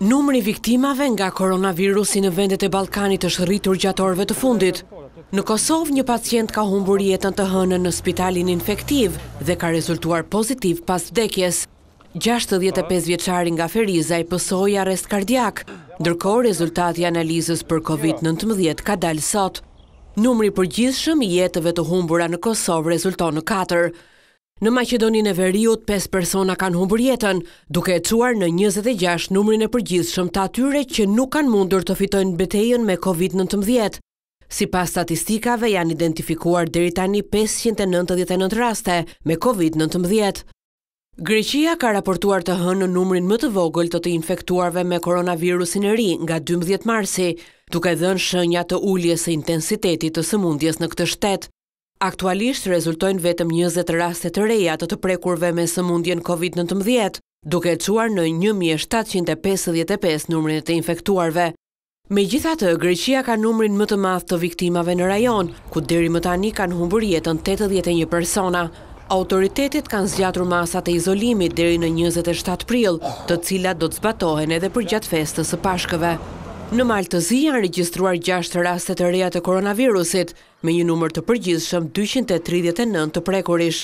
Numëri viktimave nga koronavirusi në vendet e Balkanit është rritur gjatorve të fundit. Në Kosovë, një pacient ka humbur jetën të hënë në spitalin infektiv dhe ka rezultuar pozitiv pas vdekjes. 65 vjeqari nga Feriza i pësoj arrest kardiak, ndërko rezultati analizës për COVID-19 ka dalë sot. Numëri për gjithë shëmi jetëve të humbura në Kosovë rezulton në 4. Në Macedoninë e Veriut, 5 persona kanë humbur jetën, duke e cuar në 26 numrin e përgjithshëm të atyre që nuk kanë mundur të fitojnë betejën me COVID-19. Si pas statistikave, janë identifikuar dheri tani 599 raste me COVID-19. Greqia ka raportuar të hënë në numrin më të vogël të të infektuarve me koronavirusin e ri nga 12 marsi, duke dhënë shënja të ulljes e intensitetit të sëmundjes në këtë shtetë. Aktualisht rezultojnë vetëm 20 rastet të reja të të prekurve me sëmundjen COVID-19, duke cuar në 1755 numrin të infektuarve. Me gjitha të, Greqia ka numrin më të math të viktimave në rajon, ku deri më tani kanë humbër jetën 81 persona. Autoritetit kanë zgjatru masat e izolimit deri në 27 pril, të cilat do të zbatohen edhe për gjatë festës e pashkëve. Në Maltëzi janë registruar 6 rastet e reja të koronavirusit, me një numër të përgjithshëm 239 të prekurish.